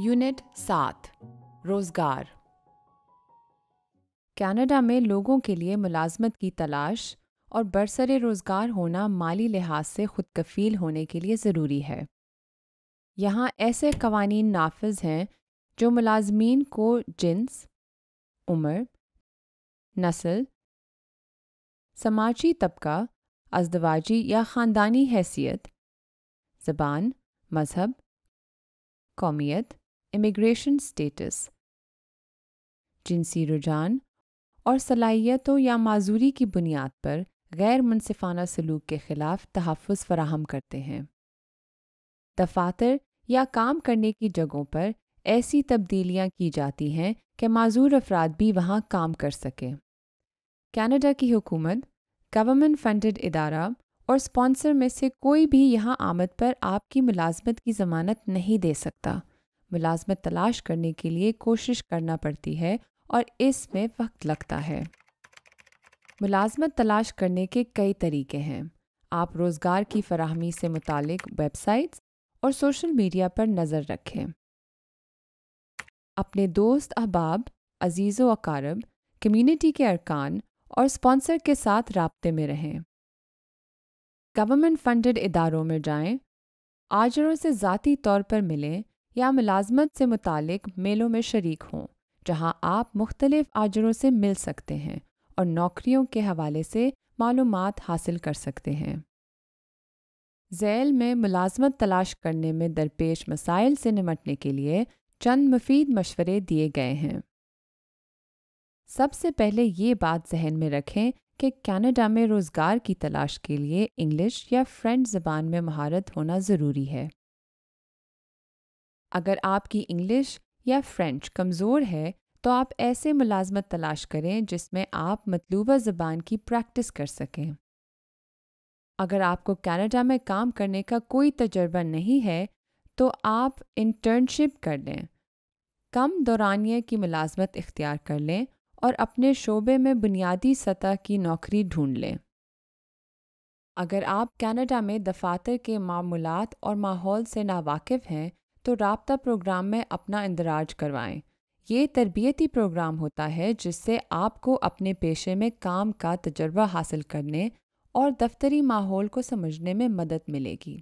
unit सात रोजगार Canada में लोगों के लिए मुलाजमत की तलाश और बरसर रोज़गार होना माली लिहाज से खुद कफील होने के लिए ज़रूरी है यहाँ ऐसे कवानीन नाफज हैं जो मुलाजमीन को जिन्स उम्र नस्ल समाजी तबका अजदवाजी या ख़ानदानी हैसियत ज़बान मज़हब कौमियत इमिग्रेशन स्टेटस जिनसी रुझान और सलाहियतों या माजूरी की बुनियाद पर गैर मुनसिफाना सलूक के ख़िलाफ़ तहफ़ फराहम करते हैं दफातर या काम करने की जगहों पर ऐसी तब्दीलियां की जाती हैं कि माजूर अफराद भी वहां काम कर सकें कनाडा की हुकूमत गवर्नमेंट फंडेड इदारा और स्पॉन्सर में से कोई भी यहाँ आमद पर आपकी मुलाजमत की ज़मानत नहीं दे सकता मुलाजमत तलाश करने के लिए कोशिश करना पड़ती है और इसमें वक्त लगता है मुलाजमत तलाश करने के कई तरीके हैं आप रोज़गार की फराहमी से मुतक वेबसाइट्स और सोशल मीडिया पर नज़र रखें अपने दोस्त अहबाब अजीज़ व अकारब कम्युनिटी के अरकान और स्पॉन्सर के साथ रबते में रहें गवर्नमेंट फंडेड इदारों में जाएं, आजरों से ज़ाती तौर पर मिलें या मुलाजमत से मुतक मेलों में शरीक हों जहाँ आप मुख्तलिफ़ आजरों से मिल सकते हैं और नौकरियों के हवाले से मालूम हासिल कर सकते हैं जैल में मुलाजमत तलाश करने में दरपेश मसाइल से निमटने के लिए चंद मुफीद मशवरे दिए गए हैं सबसे पहले ये बात जहन में रखें कि कनाडा में रोज़गार की तलाश के लिए इंग्लिश या फ्रेंच ज़बान में महारत होना ज़रूरी है अगर आपकी इंग्लिश या फ्रेंच कमज़ोर है तो आप ऐसे मुलाजमत तलाश करें जिसमें आप मतलूबा ज़बान की प्रैक्टिस कर सकें अगर आपको कनाडा में काम करने का कोई तजर्बा नहीं है तो आप इंटर्नशिप कर लें कम दौरानिए की मुलाजमत इख्तियार कर लें और अपने शोबे में बुनियादी सतह की नौकरी ढूंढ लें अगर आप कनाडा में दफातर के मामूलत और माहौल से नावाकिफ़ हैं तो रबता प्रोग्राम में अपना इंदराज करवाएं ये तरबियती प्रोग्राम होता है जिससे आपको अपने पेशे में काम का तजर्बा हासिल करने और दफ्तरी माहौल को समझने में मदद मिलेगी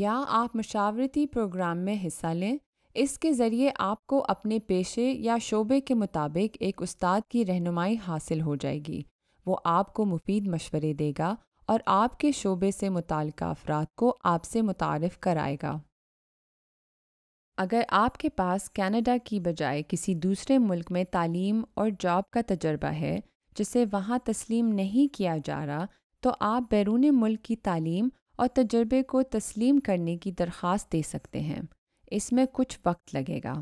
या आप मशावरती प्रोग्राम में हिस्सा लें इसके ज़रिए आपको अपने पेशे या शोबे के मुताबिक एक उस्ताद की रहनुमाई हासिल हो जाएगी वो आपको मुफीद मशवरे देगा और आपके शोबे से मुतल अफराद को आपसे मुतारफ़ कराएगा अगर आपके पास कनाडा की बजाय किसी दूसरे मुल्क में तालीम और जॉब का तजर्बा है जिसे वहाँ तस्लीम नहीं किया जा रहा तो आप बैरून मुल्क की तालीम और तजर्बे को तस्लीम करने की दरख्वास्त दे सकते हैं इसमें कुछ वक्त लगेगा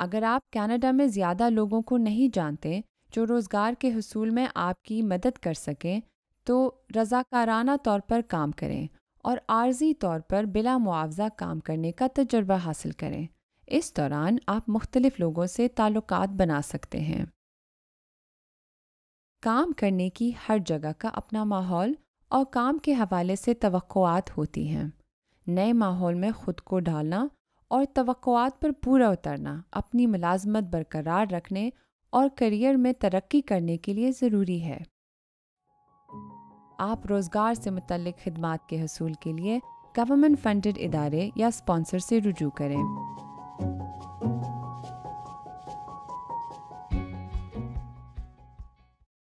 अगर आप कनाडा में ज़्यादा लोगों को नहीं जानते जो रोज़गार के हसूल में आपकी मदद कर सकें तो रज़ाकाराना तौर पर काम करें और आर्जी तौर पर बिला मुआवजा काम करने का तजर्बा हासिल करें इस दौरान आप मुख्तलिफ लोगों से ताल्लुक बना सकते हैं काम करने की हर जगह का अपना माहौल और काम के हवाले से तवक़ात होती हैं नए माहौल में ख़ुद को ढालना और तवक़ात पर पूरा उतरना अपनी मुलाजमत बरकरार रखने और करियर में तरक्की करने के लिए ज़रूरी है आप रोज़गार से मुतल खदमात के हसूल के लिए गवर्नमेंट फंडेड इदारे या स्पॉन्सर से रुजू करें